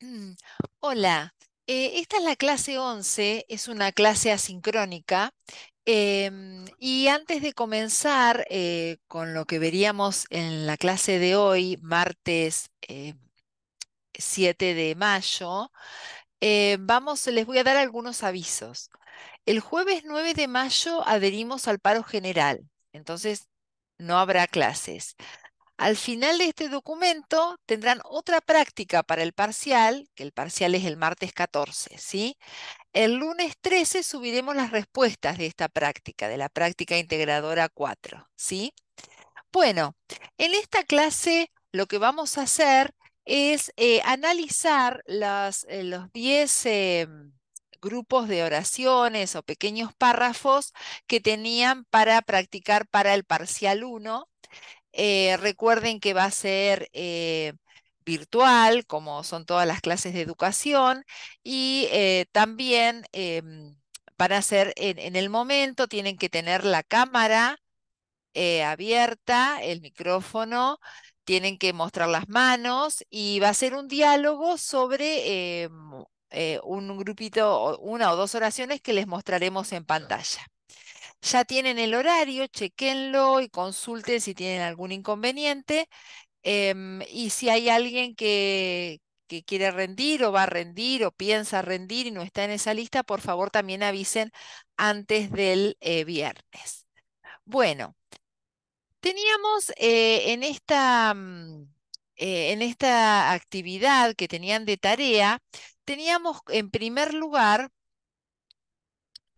Hola, eh, esta es la clase 11, es una clase asincrónica em, y antes de comenzar eh, con lo que veríamos en la clase de hoy, martes 7 eh, de mayo, vamos, les voy a dar algunos avisos. El jueves 9 de mayo adherimos al paro general, entonces no habrá clases. Al final de este documento tendrán otra práctica para el parcial, que el parcial es el martes 14, ¿sí? El lunes 13 subiremos las respuestas de esta práctica, de la práctica integradora 4, ¿sí? Bueno, en esta clase lo que vamos a hacer es eh, analizar eh, los 10 eh, grupos de oraciones o pequeños párrafos que tenían para practicar para el parcial 1 eh, recuerden que va a ser eh, virtual, como son todas las clases de educación, y eh, también em, van a ser en, el momento, tienen que tener la cámara abierta, el micrófono, tienen que mostrar las manos y va a ser un diálogo sobre em, un grupito, una o dos oraciones que les mostraremos en pantalla. Ya tienen el horario, chequenlo y consulten si tienen algún inconveniente. Em, y si hay alguien que, que quiere rendir o va a rendir o piensa rendir y no está en esa lista, por favor también avisen antes del eh, viernes. Bueno, teníamos eh, en, esta, mm, eh, en esta actividad que tenían de tarea, teníamos en primer lugar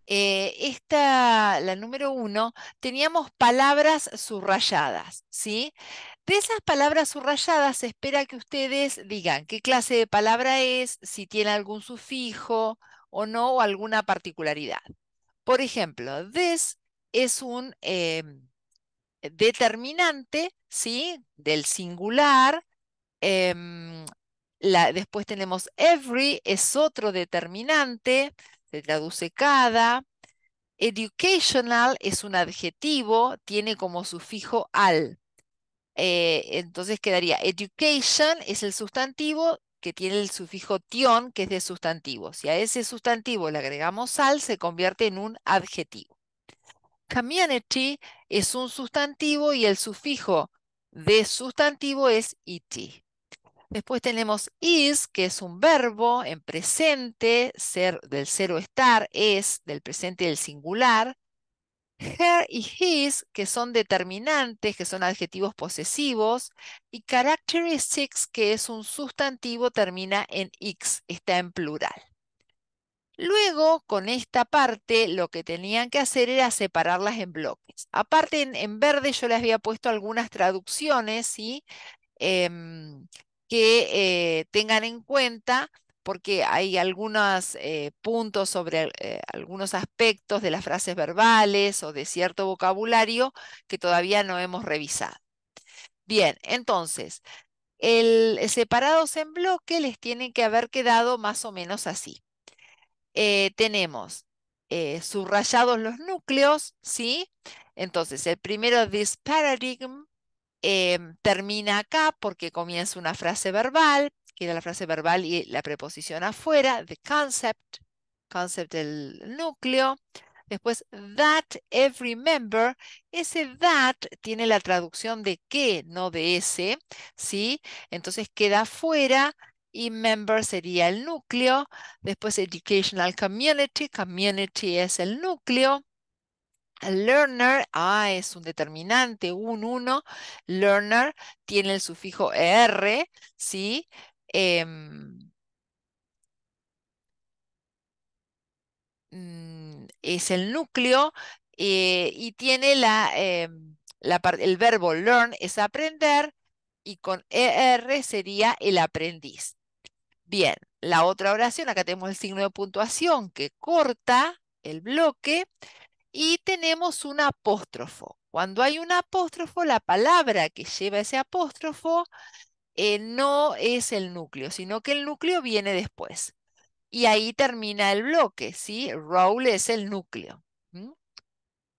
eh, esta, la número uno, teníamos palabras subrayadas, ¿sí? De esas palabras subrayadas se espera que ustedes digan qué clase de palabra es, si tiene algún sufijo o no, o alguna particularidad. Por ejemplo, this es un em, determinante, ¿sí? Del singular. Em, después tenemos every, es otro determinante se traduce cada. Educational es un adjetivo, tiene como sufijo al. Eh, entonces quedaría education es el sustantivo que tiene el sufijo tion, que es de sustantivo. Si a ese sustantivo le agregamos al, se convierte en un adjetivo. Community es un sustantivo y el sufijo de sustantivo es it. Después tenemos is, que es un verbo en presente, ser del o estar, es del presente del singular. Her y his, que son determinantes, que son adjetivos posesivos. Y characteristics, que es un sustantivo, termina en x, está en plural. Luego, con esta parte, lo que tenían que hacer era separarlas en bloques. Aparte, en, verde yo les había puesto algunas traducciones, y em, que eh, tengan en cuenta porque hay algunos eh, puntos sobre eh, algunos aspectos de las frases verbales o de cierto vocabulario que todavía no hemos revisado. Bien, entonces, el, separados en bloque les tiene que haber quedado más o menos así. tenemos subrayados los núcleos, ¿sí? Entonces, el primero, this paradigm, Em, termina acá porque comienza una frase verbal, Queda la frase verbal y la preposición afuera, the concept, concept del núcleo. Después, that every member, ese that tiene la traducción de que, no de ese, ¿sí? Entonces queda afuera y member sería el núcleo. Después, educational community, community es el núcleo. Learner, A ah, es un determinante, un uno. learner tiene el sufijo er, ¿sí? Em, mm, es el núcleo eh, y tiene la, eh, la el verbo learn es aprender y con er sería el aprendiz. Bien, la otra oración, acá tenemos el signo de puntuación que corta el bloque, y tenemos un apóstrofo. Cuando hay un apóstrofo, la palabra que lleva ese apóstrofo eh, no es el núcleo, sino que el núcleo viene después. Y ahí termina el bloque, ¿sí? Role es el núcleo.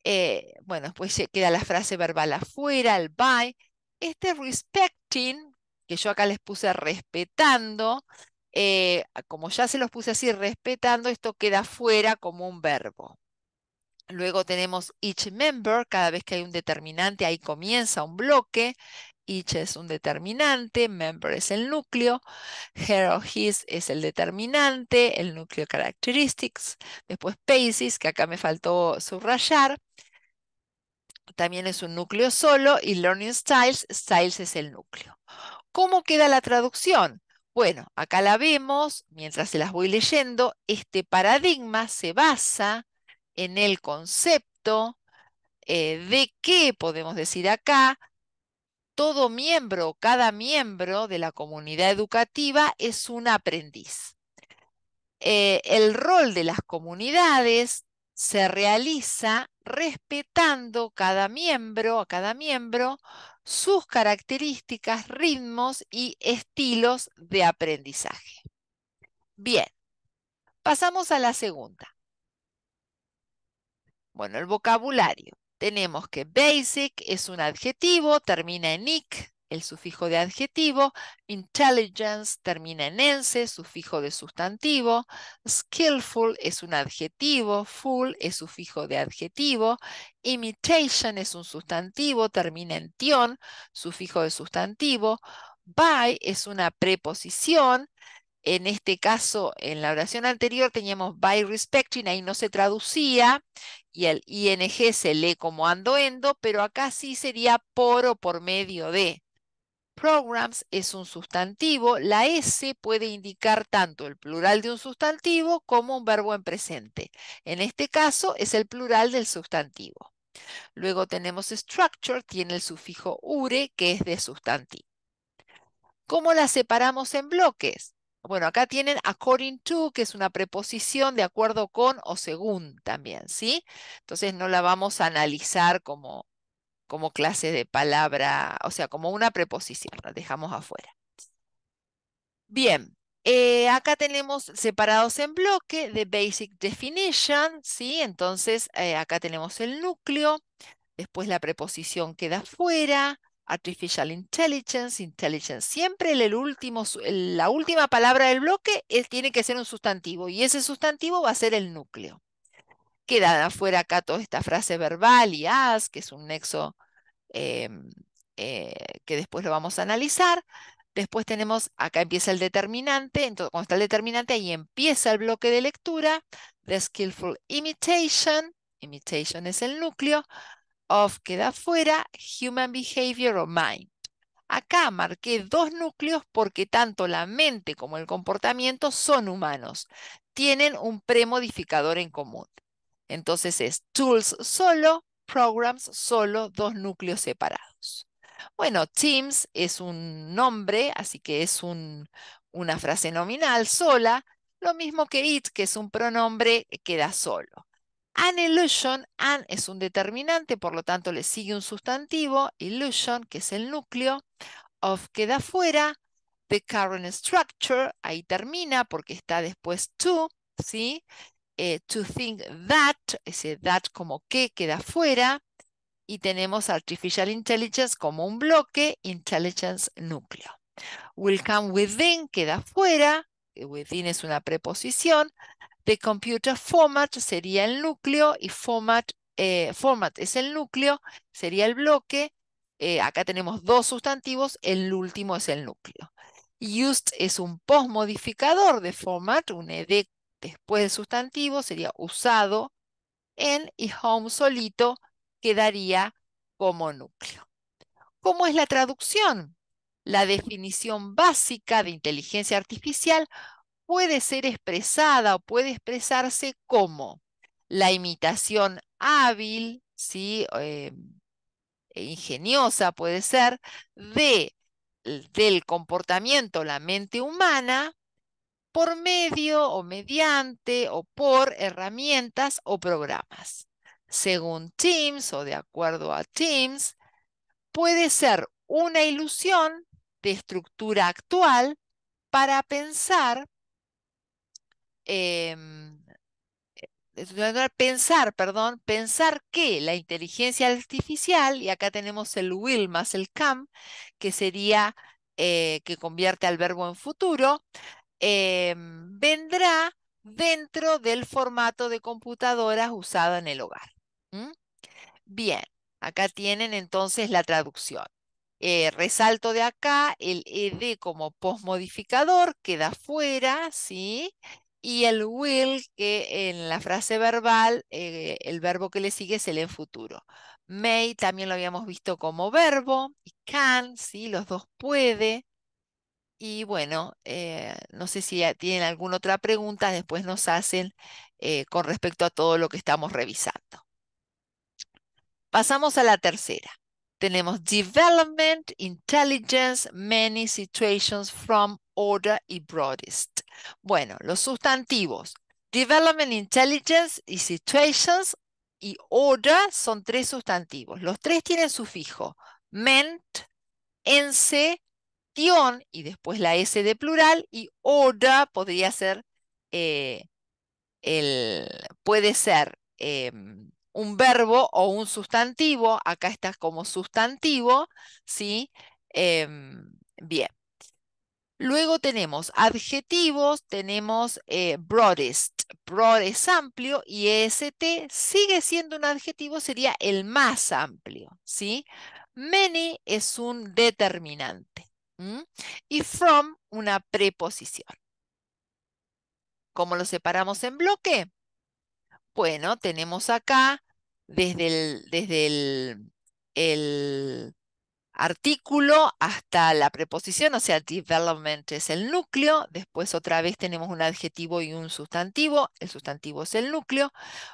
Eh, bueno, pues queda la frase verbal afuera, el by. Este respecting, que yo acá les puse respetando, eh, como ya se los puse así, respetando, esto queda fuera como un verbo. Luego tenemos each member, cada vez que hay un determinante, ahí comienza un bloque. Each es un determinante, member es el núcleo, her o his es el determinante, el núcleo characteristics, después paces, que acá me faltó subrayar, también es un núcleo solo, y learning styles, styles es el núcleo. ¿Cómo queda la traducción? Bueno, acá la vemos, mientras se las voy leyendo, este paradigma se basa en el concepto eh, de qué podemos decir acá, todo miembro, cada miembro de la comunidad educativa es un aprendiz. Eh, el rol de las comunidades se realiza respetando cada miembro, a cada miembro, sus características, ritmos y estilos de aprendizaje. Bien, pasamos a la segunda. Bueno, el vocabulario. Tenemos que basic es un adjetivo, termina en ic, el sufijo de adjetivo. Intelligence termina en ense, sufijo de sustantivo. Skillful es un adjetivo. Full es sufijo de adjetivo. Imitation es un sustantivo, termina en tion, sufijo de sustantivo. By es una preposición, en este caso, en la oración anterior teníamos by respecting, ahí no se traducía y el ing se lee como andoendo, pero acá sí sería por o por medio de. Programs es un sustantivo, la S puede indicar tanto el plural de un sustantivo como un verbo en presente. En este caso es el plural del sustantivo. Luego tenemos structure, tiene el sufijo ure que es de sustantivo. ¿Cómo la separamos en bloques? Bueno, acá tienen according to, que es una preposición de acuerdo con o según también, ¿sí? Entonces no la vamos a analizar como, clase de palabra, o sea, como una preposición, la dejamos afuera. Bien, eh, acá tenemos separados en bloque THE basic definition, ¿sí? Entonces eh, acá tenemos el núcleo, después la preposición queda afuera. Artificial Intelligence, Intelligence. Siempre el, último, la última palabra del bloque tiene que ser un sustantivo y ese sustantivo va a ser el núcleo. Queda afuera acá toda esta frase verbal y as, que es un nexo em, eh, que después lo vamos a analizar. Después tenemos, acá empieza el determinante, entonces cuando está el determinante ahí empieza el bloque de lectura, the skillful imitation, imitation es el núcleo, of queda fuera human behavior o mind. Acá marqué dos núcleos porque tanto la mente como el comportamiento son humanos. Tienen un premodificador en común. Entonces es tools solo, programs solo, dos núcleos separados. Bueno, Teams es un nombre, así que es una frase nominal sola, lo mismo que it, que es un pronombre, queda solo. An illusion, an es un determinante, por lo tanto le sigue un sustantivo, illusion, que es el núcleo, of queda fuera, the current structure, ahí termina porque está después to, ¿sí? Eh, to think that, ese that como que queda fuera, y tenemos artificial intelligence como un bloque, intelligence núcleo. Will come within queda fuera, eh, within es una preposición, de computer format sería el núcleo y format, eh, format es el núcleo, sería el bloque. Eh, acá tenemos dos sustantivos, el último es el núcleo. Used es un postmodificador de format, un ed después del sustantivo sería usado en y home solito quedaría como núcleo. ¿Cómo es la traducción? La definición básica de inteligencia artificial puede ser expresada o puede expresarse como la imitación hábil, ¿sí? Eh, e ingeniosa puede ser, de, del comportamiento, la mente humana, por medio o mediante o por herramientas o programas. Según Teams o de acuerdo a Teams, puede ser una ilusión de estructura actual para pensar Em, pensar, perdón, pensar que la inteligencia artificial, y acá tenemos el will más el Cam, que sería eh, que convierte al verbo en futuro, em, vendrá dentro del formato de computadoras usada en el hogar. Bien, acá tienen entonces la traducción. Eh, resalto de acá el ed como postmodificador, queda fuera, ¿sí? sí y el will, que en la frase verbal, eh, el verbo que le sigue es el en futuro. May también lo habíamos visto como verbo, can, ¿sí? los dos puede. Y bueno, eh, no sé si tienen alguna otra pregunta, después nos hacen eh, con respecto a todo lo que estamos revisando. Pasamos a la tercera. Tenemos development, intelligence, many situations from order y broadest. Bueno, los sustantivos. Development Intelligence y Situations y Order son tres sustantivos. Los tres tienen sufijo. Ment, ense, tion y después la S de plural y order podría ser, eh, el, puede ser em, un verbo o un sustantivo. Acá está como sustantivo, ¿sí? Em, bien. Luego tenemos adjetivos, tenemos eh, broadest. Broad es amplio y EST sigue siendo un adjetivo, sería el más amplio, ¿sí? Many es un determinante. Y from, una preposición. ¿Cómo lo separamos en bloque? Bueno, tenemos acá desde el, desde el artículo hasta la preposición, o sea, development es el núcleo, después otra vez tenemos un adjetivo y un sustantivo, el sustantivo es el núcleo,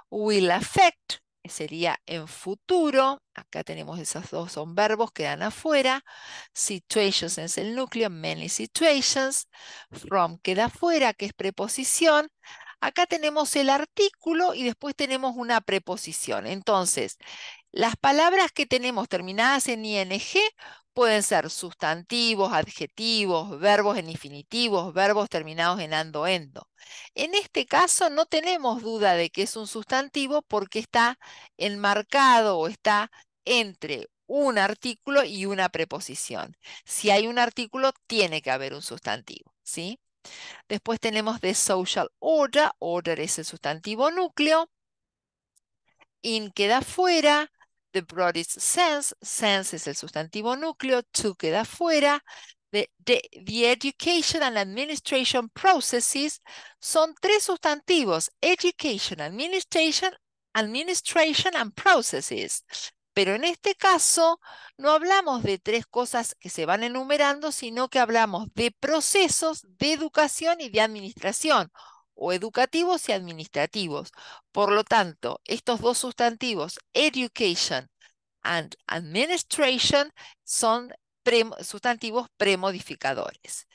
will affect sería en futuro, acá tenemos esos dos son verbos, quedan afuera, situations es el núcleo, many situations, from queda afuera, que es preposición, acá tenemos el artículo y después tenemos una preposición. Entonces, las palabras que tenemos terminadas en ing pueden ser sustantivos, adjetivos, verbos en infinitivos, verbos terminados en ando, endo. En este caso no tenemos duda de que es un sustantivo porque está enmarcado o está entre un artículo y una preposición. Si hay un artículo, tiene que haber un sustantivo, ¿sí? Después tenemos de social order, order es el sustantivo núcleo. In queda fuera, The broadest sense, sense es el sustantivo núcleo, to queda fuera. The, education and administration processes son tres sustantivos, education, administration, administration and processes. Pero en este caso no hablamos de tres cosas que se van enumerando, sino que hablamos de procesos de educación y de administración o educativos y administrativos. Por lo tanto, estos dos sustantivos, education and administration, son sustantivos premodificadores.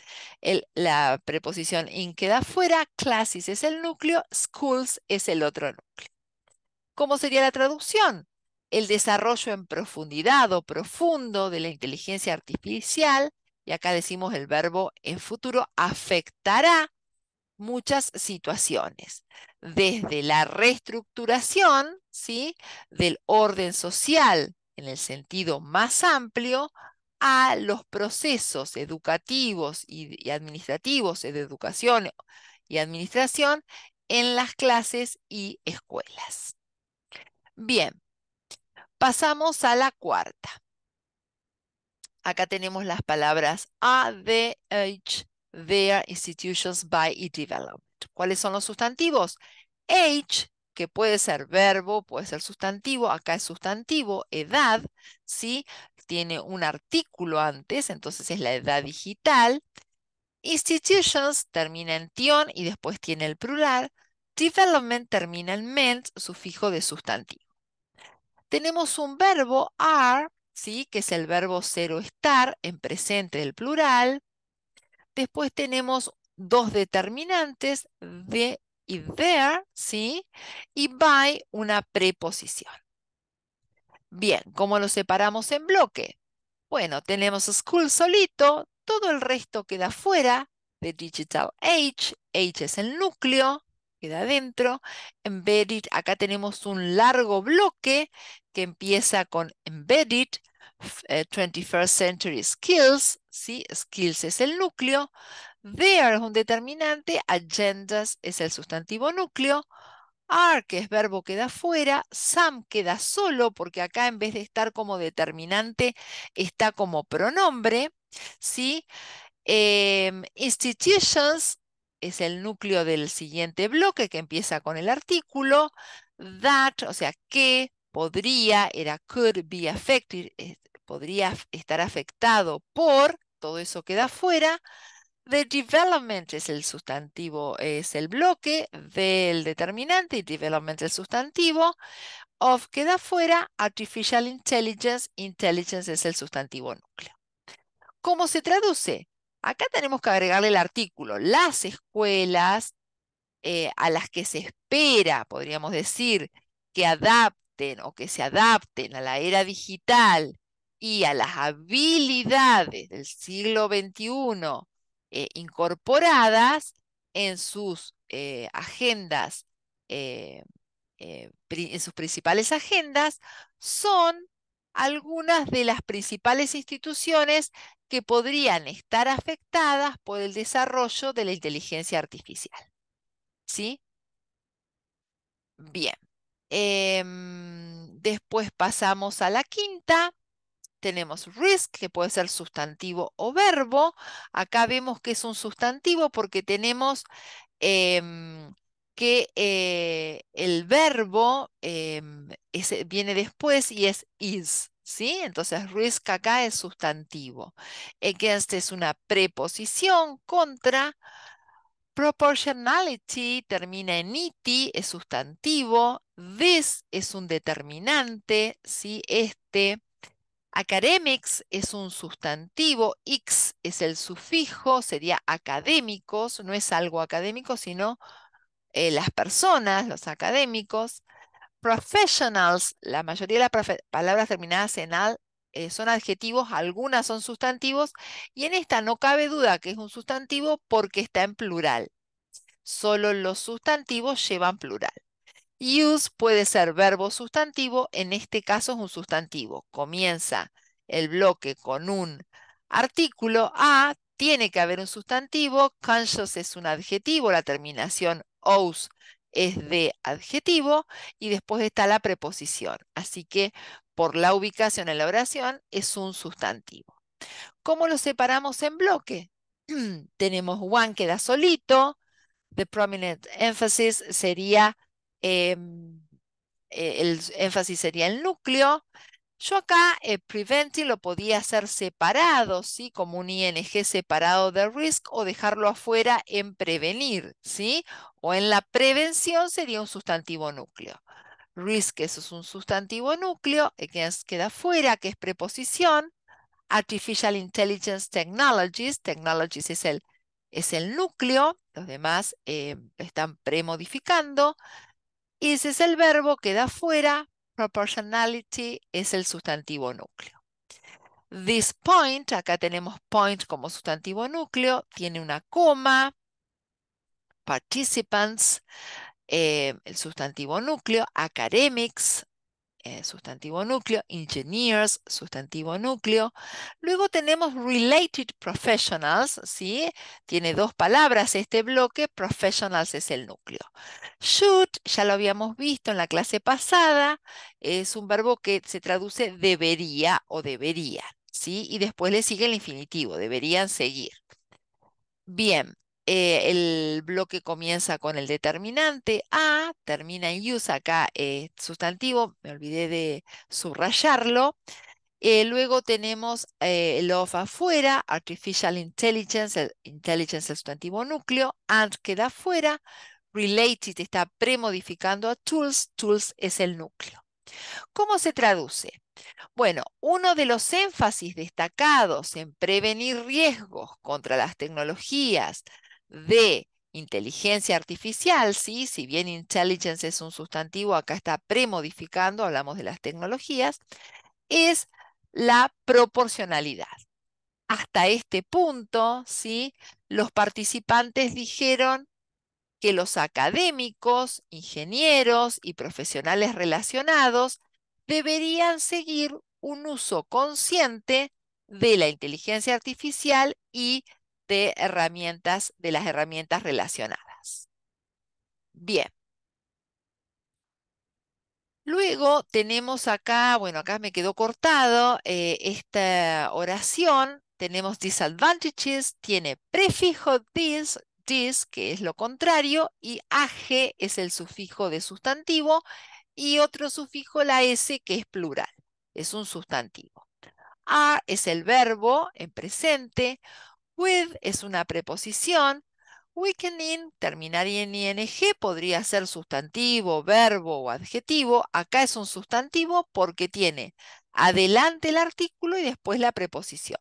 la preposición in queda fuera, classes es el núcleo, schools es el otro núcleo. ¿Cómo sería la traducción? El desarrollo en profundidad o profundo de la inteligencia artificial, y acá decimos el verbo en futuro, afectará muchas situaciones, desde la reestructuración ¿sí? del orden social en el sentido más amplio a los procesos educativos y, administrativos de educación y administración en las clases y escuelas. Bien, pasamos a la cuarta. Acá tenemos las palabras A, their institutions by e development. ¿Cuáles son los sustantivos? Age, que puede ser verbo, puede ser sustantivo, acá es sustantivo, edad, ¿sí? Tiene un artículo antes, entonces es la edad digital. Institutions termina en tion y después tiene el plural. Development termina en ment, sufijo de sustantivo. Tenemos un verbo are, ¿sí? que es el verbo cero estar en presente del plural. Después tenemos dos determinantes, de y there, ¿sí? Y by una preposición. Bien, ¿cómo lo separamos en bloque? Bueno, tenemos school solito, todo el resto queda fuera de digital age, age es el núcleo, queda adentro. Embedded, acá tenemos un largo bloque que empieza con embedded, 21st eh, Century Skills, ¿sí? Skills es el núcleo, there es un determinante, agendas es el sustantivo núcleo, are, que es verbo, queda fuera, some queda solo, porque acá en vez de estar como determinante, está como pronombre, ¿sí? Em, institutions es el núcleo del siguiente bloque que empieza con el artículo, that, o sea, que, podría, era could be affected, podría estar afectado por, todo eso queda fuera. The development es el sustantivo, es el bloque del determinante y development es el sustantivo. Of queda fuera, artificial intelligence, intelligence es el sustantivo núcleo. ¿Cómo se traduce? Acá tenemos que agregarle el artículo. Las escuelas eh, a las que se espera, podríamos decir, que adapten o que se adapten a la era digital y a las habilidades del siglo XXI eh, incorporadas en sus eh, agendas, eh, en sus principales agendas, son algunas de las principales instituciones que podrían estar afectadas por el desarrollo de la inteligencia artificial. ¿Sí? Bien. Em, después pasamos a la quinta tenemos risk, que puede ser sustantivo o verbo. Acá vemos que es un sustantivo porque tenemos em, que eh, el verbo em, viene después y es is. ¿Sí? Entonces, risk acá es sustantivo. Against es una preposición contra. Proportionality termina en ity, es sustantivo. This es un determinante, ¿sí? Este. Academics es un sustantivo, x es el sufijo, sería académicos, no es algo académico, sino eh, las personas, los académicos. Professionals, la mayoría de las palabras terminadas en al eh, son adjetivos, algunas son sustantivos, y en esta no cabe duda que es un sustantivo porque está en plural. Solo los sustantivos llevan plural. Use puede ser verbo sustantivo, en este caso es un sustantivo. Comienza el bloque con un artículo A, tiene que haber un sustantivo, conscious es un adjetivo, la terminación os es de adjetivo y después está la preposición. Así que por la ubicación en la oración es un sustantivo. ¿Cómo lo separamos en bloque? Tenemos one que da solito, the prominent emphasis sería Em, e, el énfasis sería el núcleo. Yo acá eh, preventive lo podía hacer separado, ¿sí? Como un ING separado de risk o dejarlo afuera en prevenir, ¿sí? O en la prevención sería un sustantivo núcleo. Risk, eso es un sustantivo núcleo, against eh, queda afuera que es preposición. Artificial Intelligence Technologies, Technologies es el, es el núcleo, los demás eh, están premodificando. Y ese es el verbo, queda fuera. Proportionality es el sustantivo núcleo. This point, acá tenemos point como sustantivo núcleo, tiene una coma. Participants, eh, el sustantivo núcleo. Academics, eh, sustantivo núcleo, engineers, sustantivo núcleo. Luego tenemos related professionals, ¿sí? Tiene dos palabras este bloque, professionals es el núcleo. Should, ya lo habíamos visto en la clase pasada, es un verbo que se traduce debería o debería, ¿sí? Y después le sigue el infinitivo, deberían seguir. Bien, eh, el bloque comienza con el determinante a, termina en use, acá eh, sustantivo, me olvidé de subrayarlo. Eh, luego tenemos el of afuera, artificial intelligence, el intelligence sustantivo núcleo, and queda afuera, related está premodificando a tools, tools es el núcleo. ¿Cómo se traduce? Bueno, uno de los énfasis destacados en prevenir riesgos contra las tecnologías de inteligencia artificial, ¿sí? si bien intelligence es un sustantivo, acá está premodificando, hablamos de las tecnologías, es la proporcionalidad. Hasta este punto, ¿sí? los participantes dijeron que los académicos, ingenieros y profesionales relacionados deberían seguir un uso consciente de la inteligencia artificial y de herramientas, de las herramientas relacionadas. Bien. Luego tenemos acá, bueno, acá me quedó cortado eh, esta oración. Tenemos disadvantages, tiene prefijo this, this, que es lo contrario, y ag es el sufijo de sustantivo, y otro sufijo, la s, que es plural, es un sustantivo. A es el verbo en presente, With es una preposición. Weakening terminaría en ing, podría ser sustantivo, verbo o adjetivo. Acá es un sustantivo porque tiene adelante el artículo y después la preposición.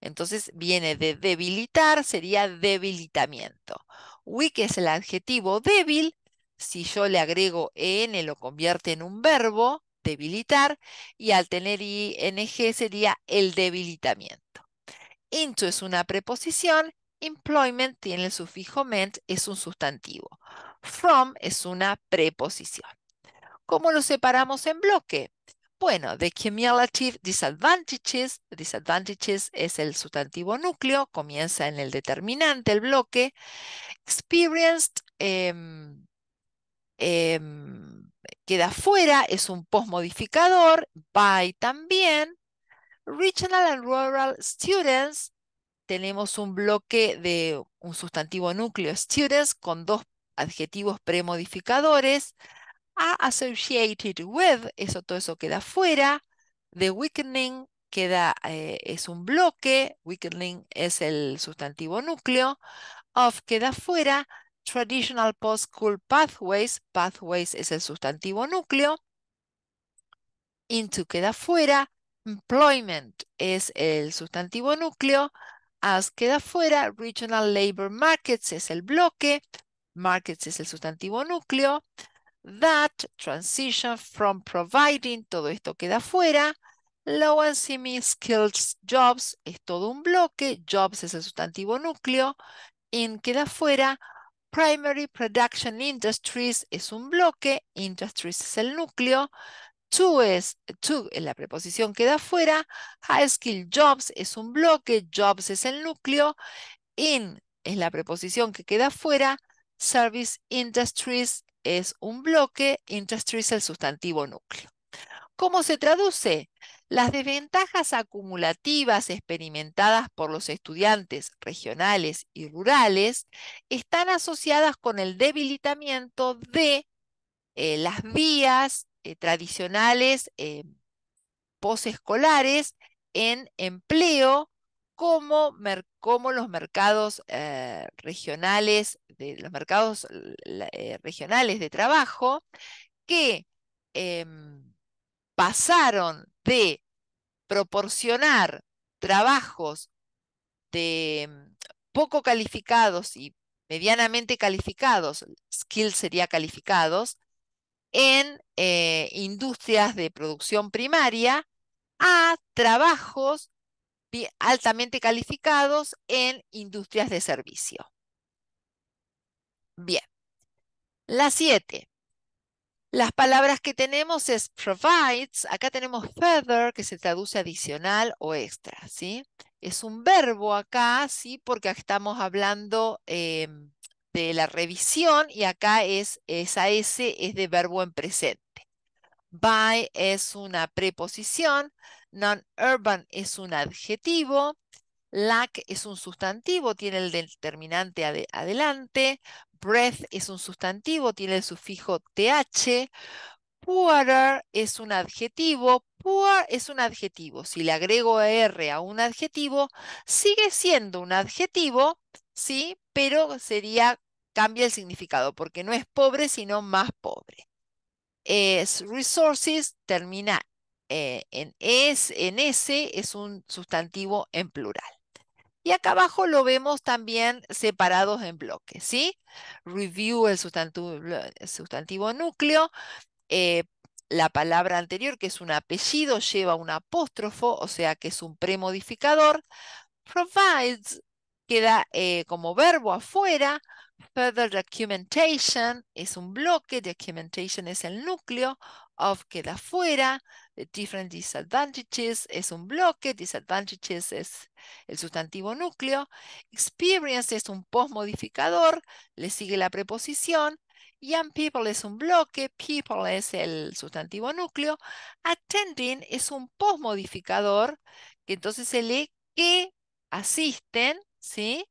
Entonces viene de debilitar, sería debilitamiento. Weak es el adjetivo débil. Si yo le agrego en, lo convierte en un verbo, debilitar. Y al tener ing sería el debilitamiento. Into es una preposición. Employment tiene el sufijo ment, es un sustantivo. From es una preposición. ¿Cómo lo separamos en bloque? Bueno, the cumulative disadvantages, disadvantages es el sustantivo núcleo, comienza en el determinante, el bloque. Experienced em, em, queda fuera, es un postmodificador. By también. Regional and Rural Students, tenemos un bloque de un sustantivo núcleo, students, con dos adjetivos premodificadores. A associated with, eso todo eso queda fuera. The weakening queda, eh, es un bloque. Weakening es el sustantivo núcleo. Of queda fuera. Traditional post-school pathways, pathways es el sustantivo núcleo. Into queda fuera. Employment es el sustantivo núcleo. As queda fuera. Regional Labor Markets es el bloque. Markets es el sustantivo núcleo. That, transition from providing, todo esto queda fuera. Low and semi-skilled jobs es todo un bloque. Jobs es el sustantivo núcleo. In queda fuera. Primary Production Industries es un bloque, Industries es el núcleo, To es, to eh, la preposición que da fuera. High skill jobs es un bloque, jobs es el núcleo. In es la preposición que queda fuera. Service industries es un bloque, industries es el sustantivo núcleo. ¿Cómo se traduce? Las desventajas acumulativas experimentadas por los estudiantes regionales y rurales están asociadas con el debilitamiento de eh, las vías eh, tradicionales eh, posescolares en empleo como, como los mercados eh, regionales de los mercados regionales de trabajo que em, pasaron de proporcionar trabajos de em, poco calificados y medianamente calificados, skills sería calificados, en eh, industrias de producción primaria a trabajos altamente calificados en industrias de servicio. Bien. La siete, Las palabras que tenemos es provides, acá tenemos further, que se traduce adicional o extra, ¿sí? Es un verbo acá, ¿sí? Porque estamos hablando em, de la revisión y acá es esa S es de verbo en presente. By es una preposición, non-urban es un adjetivo, lack es un sustantivo, tiene el determinante adelante, breath es un sustantivo, tiene el sufijo th, Poorer es un adjetivo. Poor es un adjetivo. Si le agrego R a un adjetivo, sigue siendo un adjetivo, ¿sí? Pero sería cambia el significado, porque no es pobre, sino más pobre. Es resources termina eh, en, es, en S, es un sustantivo en plural. Y acá abajo lo vemos también separados en bloques, ¿sí? Review, el sustantivo, núcleo. Eh, la palabra anterior, que es un apellido, lleva un apóstrofo, o sea que es un premodificador. Provides queda eh, como verbo afuera. Further documentation es un bloque, documentation es el núcleo, of queda fuera, eh, different disadvantages es un bloque, disadvantages es el sustantivo núcleo, experience es un postmodificador, le sigue la preposición, Young people es un bloque, people es el sustantivo núcleo, attending es un postmodificador, que entonces se lee que asisten, ¿sí?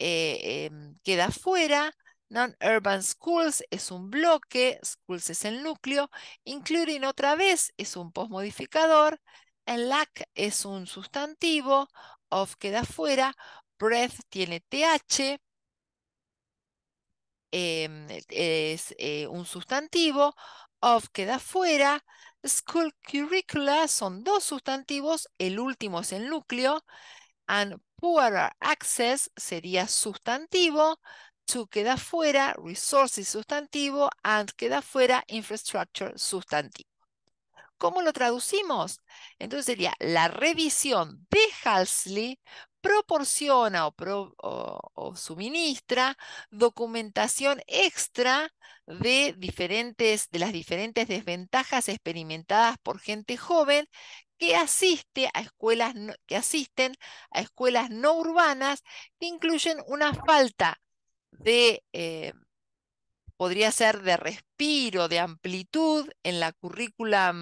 Eh, em, queda fuera. Non-urban schools es un bloque, schools es el núcleo, including otra vez es un postmodificador, lack es un sustantivo, of queda fuera, breath tiene th, em, es eh, un sustantivo, of queda fuera, school curricula son dos sustantivos, el último es el núcleo, and Water access sería sustantivo, to queda fuera, resources sustantivo, and queda fuera, infrastructure sustantivo. ¿Cómo lo traducimos? Entonces sería la revisión de Halsley proporciona o, suministra documentación extra de, diferentes, de las diferentes desventajas experimentadas por gente joven que, asiste a escuelas que asisten a escuelas no urbanas que incluyen una falta de, eh, podría ser de respiro, de amplitud en la currícula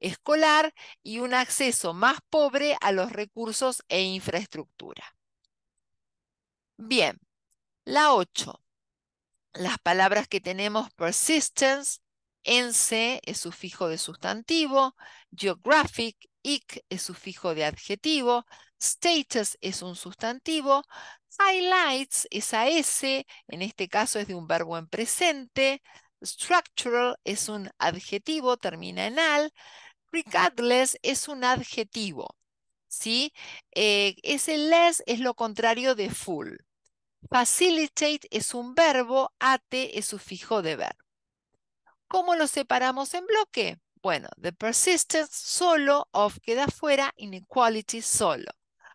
escolar y un acceso más pobre a los recursos e infraestructura. Bien, la 8. Las palabras que tenemos persistence, en C es sufijo de sustantivo, geographic ic es sufijo de adjetivo, status es un sustantivo, highlights, a S, en este caso es de un verbo en presente, structural es un adjetivo, termina en al, regardless es un adjetivo, ¿sí? Eh, ese less es lo contrario de full. Facilitate es un verbo, ate es sufijo de verbo. ¿Cómo lo separamos en bloque? Bueno, the persistence solo, of queda fuera, inequality solo.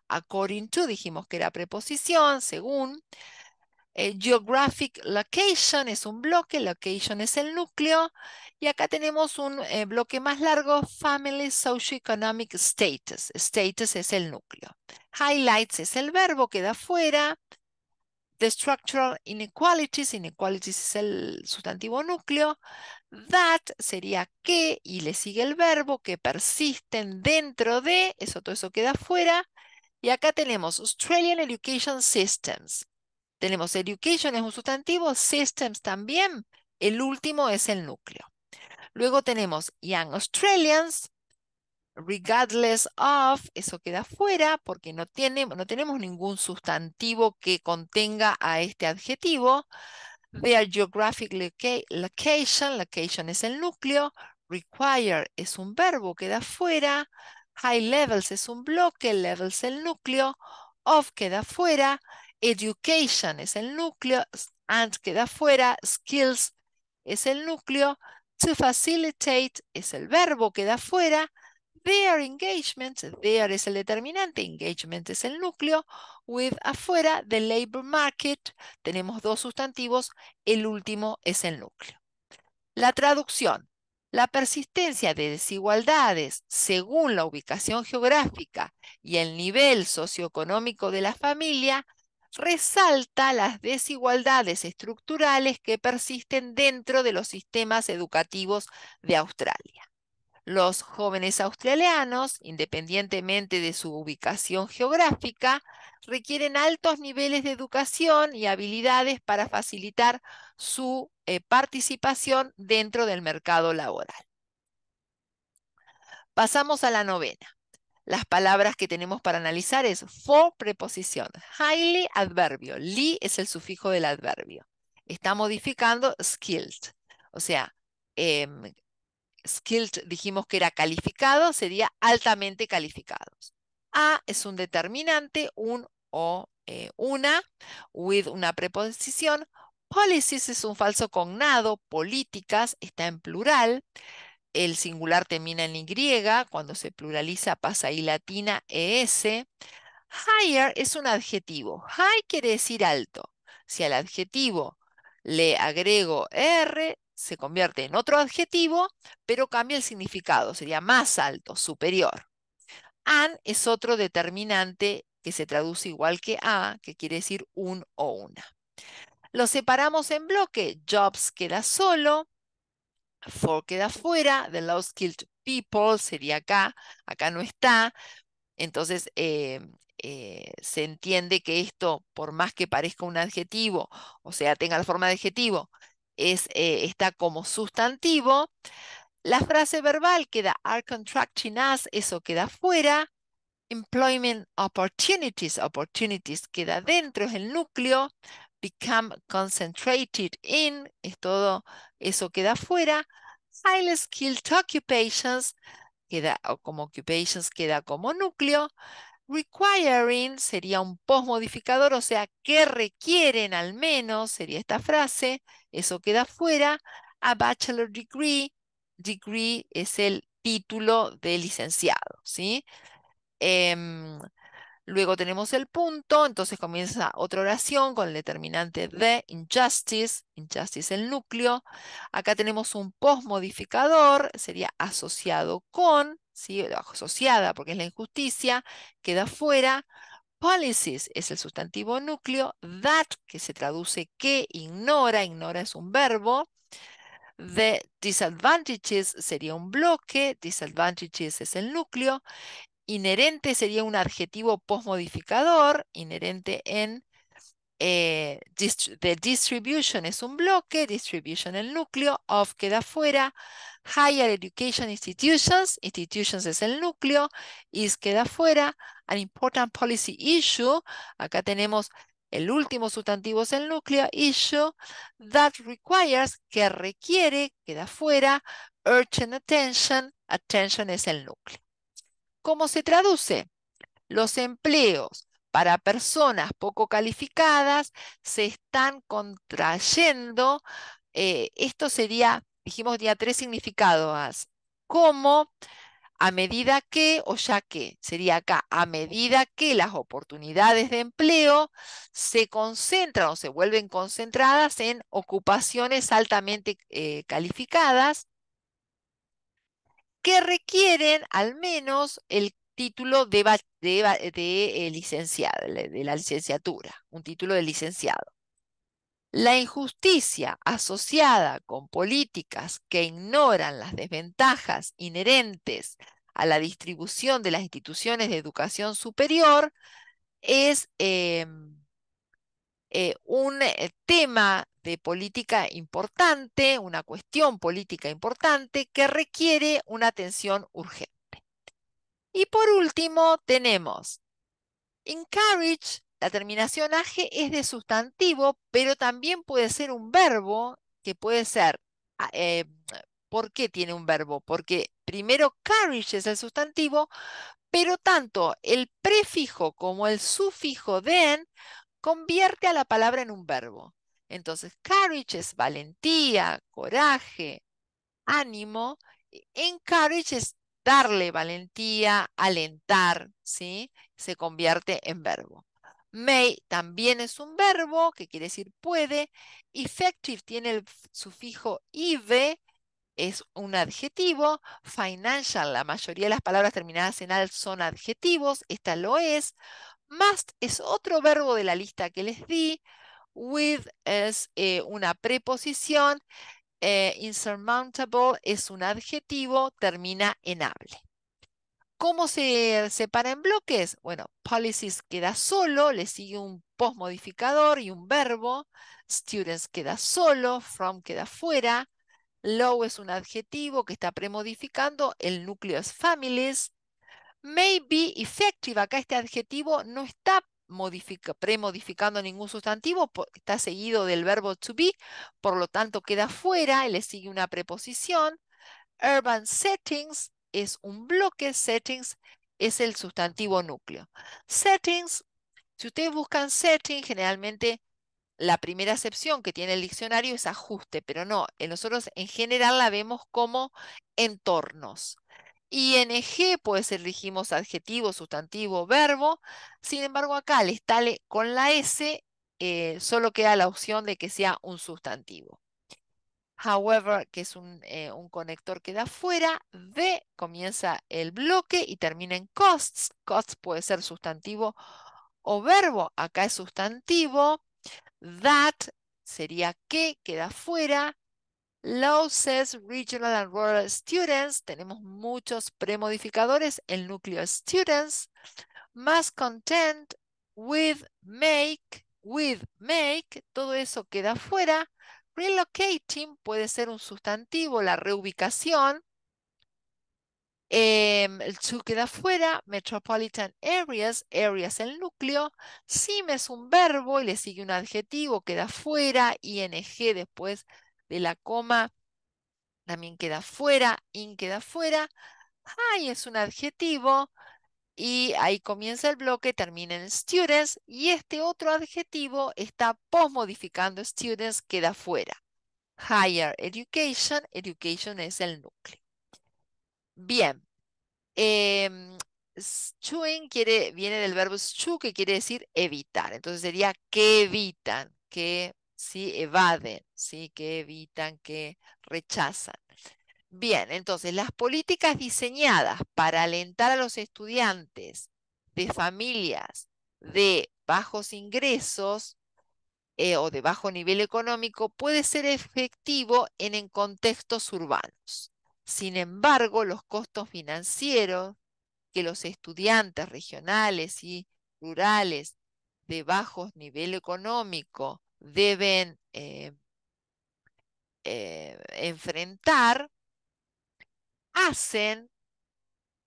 According to, dijimos que era preposición, según. Eh, geographic location es un bloque, location es el núcleo. Y acá tenemos un eh, bloque más largo, family socioeconomic status. Status es el núcleo. Highlights es el verbo, queda fuera. The structural inequalities, inequalities es el sustantivo núcleo, that sería que, y le sigue el verbo, que persisten dentro de, eso todo eso queda fuera, y acá tenemos Australian Education Systems. Tenemos education es un sustantivo, systems también, el último es el núcleo. Luego tenemos Young Australians, regardless of, eso queda fuera porque no, tenemos ningún sustantivo que contenga a este adjetivo. Their geographic location, location es el núcleo, require es un verbo, queda fuera, high levels es un bloque, levels el núcleo, of queda fuera, education es el núcleo, and queda fuera, skills es el núcleo, to facilitate es el verbo, queda fuera, Their engagement, their es el determinante, engagement es el núcleo, with afuera, the labor market, tenemos dos sustantivos, el último es el núcleo. La traducción, la persistencia de desigualdades según la ubicación geográfica y el nivel socioeconómico de la familia resalta las desigualdades estructurales que persisten dentro de los sistemas educativos de Australia. Los jóvenes australianos, independientemente de su ubicación geográfica, requieren altos niveles de educación y habilidades para facilitar su eh, participación dentro del mercado laboral. Pasamos a la novena. Las palabras que tenemos para analizar es for preposición, highly adverbio, li es el sufijo del adverbio. Está modificando skills, o sea, em, skilled dijimos que era calificado, sería altamente calificados. A es un determinante, un o eh, una, with una preposición. Policies es un falso cognado, políticas está en plural. El singular termina en Y, cuando se pluraliza pasa y latina ES. Higher es un adjetivo. High quiere decir alto. Si al adjetivo le agrego R, se convierte en otro adjetivo, pero cambia el significado, sería más alto, superior. An es otro determinante que se traduce igual que a, que quiere decir un o una. Lo separamos en bloque, jobs queda solo, for queda fuera, the low skilled people sería acá, acá no está, entonces em, eh, se entiende que esto, por más que parezca un adjetivo, o sea, tenga la forma de adjetivo, es, eh, está como sustantivo. La frase verbal queda are contracting us, eso queda fuera. Employment opportunities, opportunities queda dentro, es el núcleo. Become concentrated in, es todo eso queda fuera. Highly skilled occupations, queda como occupations, queda como núcleo. Requiring sería un postmodificador, o sea, que requieren al menos, sería esta frase, eso queda fuera, a bachelor degree, degree es el título de licenciado, ¿sí? Em, Luego tenemos el punto, entonces comienza otra oración con el determinante de injustice, injustice el núcleo. Acá tenemos un postmodificador, sería asociado con, asociada porque es la injusticia, queda fuera. Policies es el sustantivo núcleo. That, que se traduce que, ignora, ignora es un verbo. The disadvantages sería un bloque, disadvantages es el núcleo, Inherente sería un adjetivo postmodificador, inherente en eh, the distribution es un bloque, distribution el núcleo, of queda fuera, higher education institutions, institutions es el núcleo, is queda fuera, an important policy issue, acá tenemos el último sustantivo es el núcleo, issue, that requires, que requiere, queda fuera, urgent attention, attention es el núcleo. ¿Cómo se traduce? Los empleos para personas poco calificadas se están contrayendo. Eh, esto sería, dijimos, día tres significados. ¿Cómo? a medida que, o ya que, sería acá, a medida que las oportunidades de empleo se concentran o se vuelven concentradas en ocupaciones altamente eh, calificadas, que requieren al menos el título de, eh, licenciado, de la licenciatura, un título de licenciado. La injusticia asociada con políticas que ignoran las desventajas inherentes a la distribución de las instituciones de educación superior es em, eh, un eh, tema de política importante, una cuestión política importante que requiere una atención urgente. Y por último, tenemos encourage, la terminación age es de sustantivo, pero también puede ser un verbo que puede ser... Ah, eh, ¿Por qué tiene un verbo? Porque primero courage es el sustantivo, pero tanto el prefijo como el sufijo den convierte a la palabra en un verbo. Entonces, courage es valentía, coraje, ánimo. Encourage es darle valentía, alentar, ¿sí? Se convierte en verbo. May también es un verbo que quiere decir puede. Effective tiene el sufijo IV, es un adjetivo. Financial, la mayoría de las palabras terminadas en al son adjetivos, esta lo es. Must es otro verbo de la lista que les di. With es eh, una preposición. Eh, insurmountable es un adjetivo, termina en hable. ¿Cómo se separa en bloques? Bueno, policies queda solo, le sigue un postmodificador y un verbo. Students queda solo, from queda fuera. Low es un adjetivo que está premodificando, el núcleo es families. Maybe be effective, acá este adjetivo no está pre premodificando ningún sustantivo, está seguido del verbo to be, por lo tanto queda fuera, y le sigue una preposición. Urban settings es un bloque, settings es el sustantivo núcleo. Settings, si ustedes buscan settings, generalmente la primera acepción que tiene el diccionario es ajuste, pero no, eh, nosotros en general la vemos como entornos. ING puede ser, dijimos, adjetivo, sustantivo, verbo. Sin embargo, acá al estar con la S, eh, solo queda la opción de que sea un sustantivo. However, que es un, eh, conector que da fuera, de comienza el bloque y termina en costs. Costs puede ser sustantivo o verbo. Acá es sustantivo. That sería que, queda fuera says Regional and Rural Students, tenemos muchos premodificadores, el núcleo Students, más content, with, make, with, make, todo eso queda fuera. Relocating puede ser un sustantivo, la reubicación. Em, el to queda fuera. Metropolitan areas, areas el núcleo. Sim es un verbo y le sigue un adjetivo, queda fuera. ING después de la coma también queda fuera, in queda fuera, ay es un adjetivo y ahí comienza el bloque, termina en students y este otro adjetivo está posmodificando students, queda fuera. Higher education, education es el núcleo. Bien, em, chewing quiere, viene del verbo chew que quiere decir evitar, entonces sería que evitan, que si Evaden, ¿sí? Que evitan, que rechazan. Bien, entonces, las políticas diseñadas para alentar a los estudiantes de familias de bajos ingresos eh, o de bajo nivel económico puede ser efectivo en, contextos urbanos. Sin embargo, los costos financieros que los estudiantes regionales y rurales de bajo nivel económico deben eh, eh, enfrentar hacen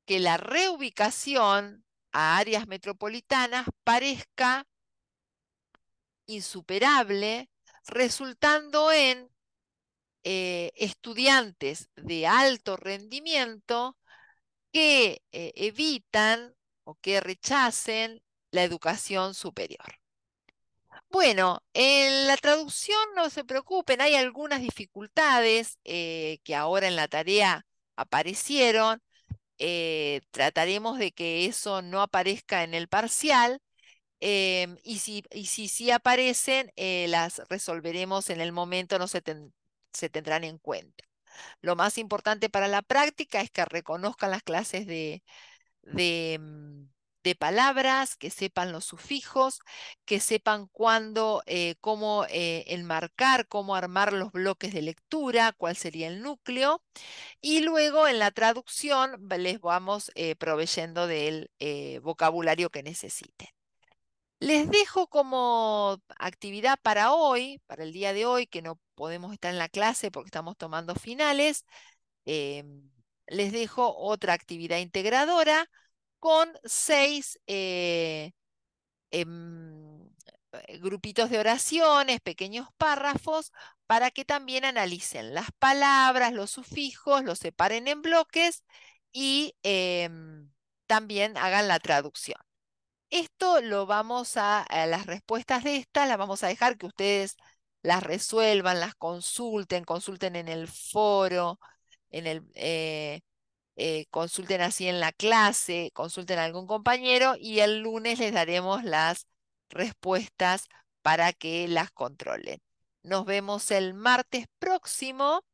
que la reubicación a áreas metropolitanas parezca insuperable, resultando en eh, estudiantes de alto rendimiento que evitan o que rechacen la educación superior. Bueno, en la traducción no se preocupen, hay algunas dificultades eh, que ahora en la tarea aparecieron. Eh, trataremos de que eso no aparezca en el parcial em, y, si, si sí aparecen, eh, las resolveremos en el momento, no se, se tendrán en cuenta. Lo más importante para la práctica es que reconozcan las clases de mm, de palabras, que sepan los sufijos, que sepan cuándo, eh, cómo eh, enmarcar, cómo armar los bloques de lectura, cuál sería el núcleo. Y luego en la traducción les vamos eh, proveyendo del vocabulario que necesiten. Les dejo como actividad para hoy, para el día de hoy, que no podemos estar en la clase porque estamos tomando finales. Em, les dejo otra actividad integradora con seis eh, em, eh, grupitos de oraciones, pequeños párrafos, para que también analicen las palabras, los sufijos, los separen en bloques y em, también hagan la traducción. Esto lo vamos a, las respuestas de estas, las vamos a dejar que ustedes las resuelvan, las consulten, consulten en el foro, en el, eh, eh, consulten así en la clase, consulten a algún compañero y el lunes les daremos las respuestas para que las controlen. Nos vemos el martes próximo,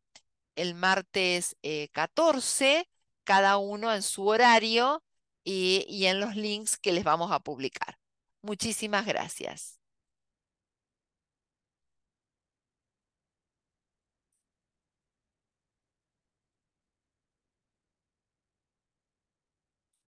el martes 14, eh, cada uno en su horario y en los links que les vamos a publicar. Muchísimas gracias.